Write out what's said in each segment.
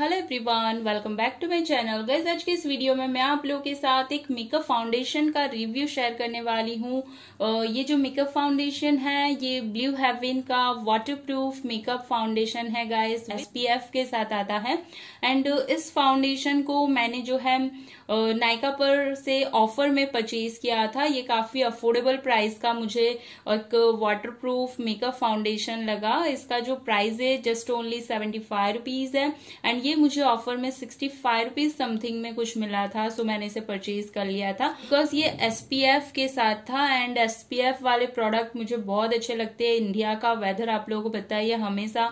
hello everyone welcome back to my channel guys आज के इस वीडियो में मैं आप लोगों के साथ एक मेकअप फाउंडेशन का रिव्यू शेयर करने वाली हूँ ये जो मेकअप फाउंडेशन है ये ब्लू हेवन का वाटरप्रूफ मेकअप फाउंडेशन है गाइस एसपीएफ के साथ आता है एंड इस फाउंडेशन को मैंने जो है नायका पर से ऑफर में परचेज किया था ये काफी अफोर्डेबल प्राइस का मुझे एक वाटर मेकअप फाउंडेशन लगा इसका जो प्राइस है just only seventy five rupees है एंड ये मुझे ऑफर में सिक्सटी फाइव रुपीज समथिंग में कुछ मिला था सो मैंने इसे परचेज कर लिया था बिकॉज ये एस के साथ था एंड एस वाले प्रोडक्ट मुझे बहुत अच्छे लगते हैं इंडिया का वेदर आप लोगों को पता है ये हमेशा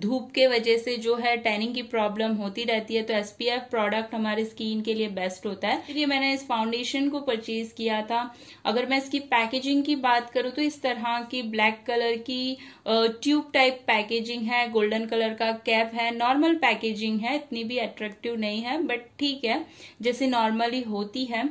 धूप के वजह से जो है टैनिंग की प्रॉब्लम होती रहती है तो एसपीएफ प्रोडक्ट हमारे स्किन के लिए बेस्ट होता है इसलिए मैंने इस फाउंडेशन को परचेज किया था अगर मैं इसकी पैकेजिंग की बात करूँ तो इस तरह की ब्लैक कलर की ट्यूब टाइप पैकेजिंग है गोल्डन कलर का कैप है नॉर्मल पैकेजिंग है इतनी भी अट्रैक्टिव नहीं है बट ठीक है जैसे नॉर्मली होती है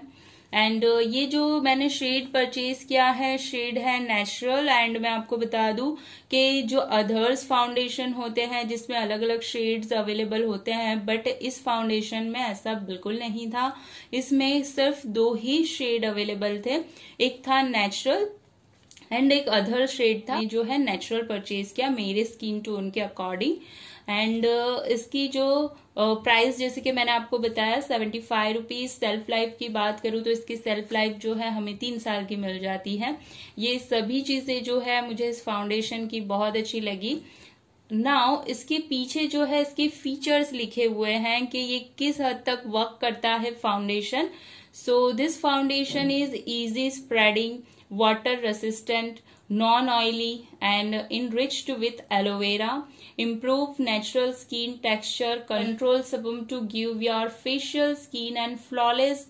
एंड uh, ये जो मैंने शेड परचेज किया है शेड है नेचुरल एंड मैं आपको बता दूं कि जो अदर्स फाउंडेशन होते हैं जिसमें अलग अलग शेड्स अवेलेबल होते हैं बट इस फाउंडेशन में ऐसा बिल्कुल नहीं था इसमें सिर्फ दो ही शेड अवेलेबल थे एक था नेचुरल एंड एक अदर शेड था जो है नेचुरल परचेज किया मेरे स्किन टोन के अकॉर्डिंग एंड uh, इसकी जो प्राइस uh, जैसे कि मैंने आपको बताया seventy five rupees shelf life की बात करूं तो इसकी सेल्फ लाइफ जो है हमें तीन साल की मिल जाती है ये सभी चीजें जो है मुझे इस फाउंडेशन की बहुत अच्छी लगी नाउ इसके पीछे जो है इसके फीचर्स लिखे हुए हैं कि ये किस हद तक वर्क करता है foundation so this foundation is easy spreading water resistant non-oily and enriched with aloe vera improve natural skin texture control sebum to give your facial skin and flawless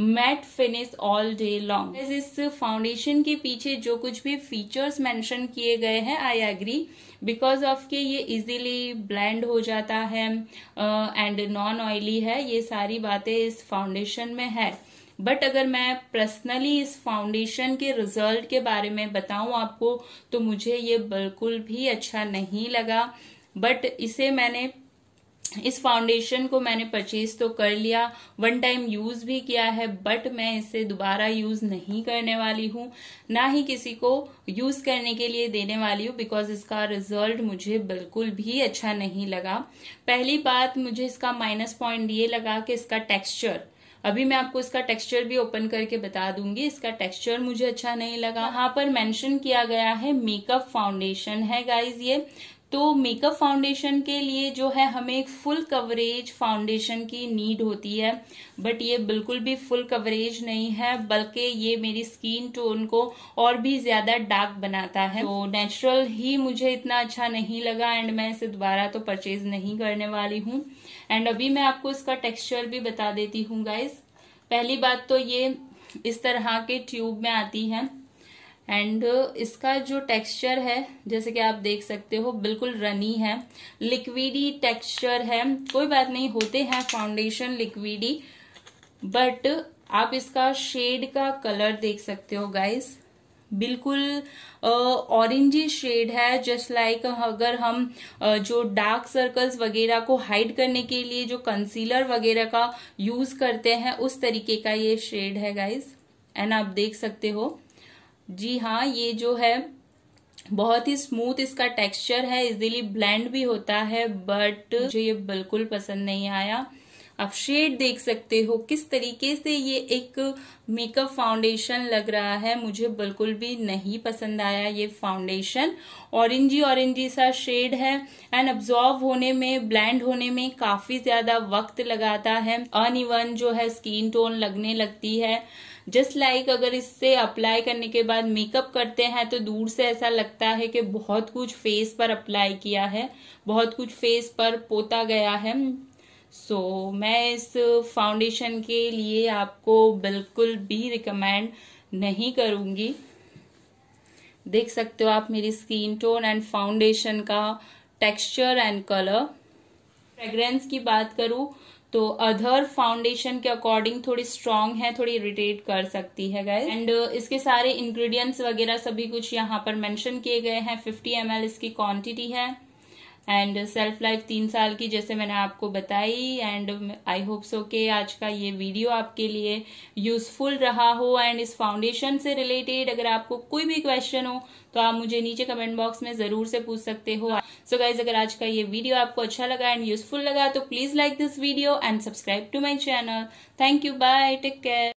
matte finish all day long इस foundation के पीछे जो कुछ भी features mention किए गए हैं I agree because of के ये इजीली ब्लेंड हो जाता है एंड नॉन ऑयली है ये सारी बातें इस फाउंडेशन में है बट अगर मैं पर्सनली इस फाउंडेशन के रिजल्ट के बारे में बताऊं आपको तो मुझे ये बिल्कुल भी अच्छा नहीं लगा बट इसे मैंने इस फाउंडेशन को मैंने परचेज तो कर लिया वन टाइम यूज भी किया है बट मैं इसे दोबारा यूज नहीं करने वाली हूँ ना ही किसी को यूज करने के लिए देने वाली हूँ बिकॉज इसका रिजल्ट मुझे बिल्कुल भी अच्छा नहीं लगा पहली बात मुझे इसका माइनस पॉइंट ये लगा कि इसका टेक्सचर अभी मैं आपको इसका टेक्सचर भी ओपन करके बता दूंगी इसका टेक्सचर मुझे अच्छा नहीं लगा यहाँ पर मेंशन किया गया है मेकअप फाउंडेशन है गाइज ये तो मेकअप फाउंडेशन के लिए जो है हमें एक फुल कवरेज फाउंडेशन की नीड होती है बट ये बिल्कुल भी फुल कवरेज नहीं है बल्कि ये मेरी स्किन टोन को और भी ज्यादा डार्क बनाता है तो नेचुरल ही मुझे इतना अच्छा नहीं लगा एंड मैं इसे दोबारा तो परचेज नहीं करने वाली हूँ एंड अभी मैं आपको इसका टेक्स्चर भी बता देती हूँ गाइज पहली बात तो ये इस तरह के ट्यूब में आती है एंड uh, इसका जो टेक्सचर है जैसे कि आप देख सकते हो बिल्कुल रनी है लिक्विडी टेक्सचर है कोई बात नहीं होते हैं फाउंडेशन लिक्विडी बट आप इसका शेड का कलर देख सकते हो गाइस बिल्कुल ऑरेंजी uh, शेड है जस्ट लाइक like अगर हम uh, जो डार्क सर्कल्स वगैरह को हाइड करने के लिए जो कंसीलर वगैरह का यूज करते हैं उस तरीके का ये शेड है गाइज एंड आप देख सकते हो जी हाँ ये जो है बहुत ही स्मूथ इसका टेक्सचर है इजिली ब्लेंड भी होता है बट मुझे ये बिल्कुल पसंद नहीं आया आप शेड देख सकते हो किस तरीके से ये एक मेकअप फाउंडेशन लग रहा है मुझे बिल्कुल भी नहीं पसंद आया ये फाउंडेशन ऑरेंजी ऑरेंजी सा शेड है एंड अब्जॉर्व होने में ब्लेंड होने में काफी ज्यादा वक्त लगाता है अनइवन जो है स्किन टोन लगने लगती है जस्ट लाइक like अगर इससे अप्लाई करने के बाद मेकअप करते हैं तो दूर से ऐसा लगता है कि बहुत कुछ फेस पर अप्लाई किया है बहुत कुछ फेस पर पोता गया है सो so, मैं इस फाउंडेशन के लिए आपको बिल्कुल भी रिकमेंड नहीं करूंगी देख सकते हो आप मेरी स्किन टोन एंड फाउंडेशन का टेक्सचर एंड कलर फ्रेग्रेंस की बात करूं तो अधर फाउंडेशन के अकॉर्डिंग थोड़ी स्ट्रांग है थोड़ी इरिटेट कर सकती है गाइस एंड uh, इसके सारे इंग्रेडिएंट्स वगैरह सभी कुछ यहाँ पर मेंशन किए गए हैं 50 ml इसकी क्वांटिटी है एंड सेल्फ लाइफ तीन साल की जैसे मैंने आपको बताई एंड आई होप सो के आज का ये वीडियो आपके लिए यूजफुल रहा हो एंड इस फाउंडेशन से रिलेटेड अगर आपको कोई भी क्वेश्चन हो तो आप मुझे नीचे कमेंट बॉक्स में जरूर से पूछ सकते हो सो so गाइज अगर आज का ये वीडियो आपको अच्छा लगा एंड यूजफुल लगा तो please like this video and subscribe to my channel thank you bye take care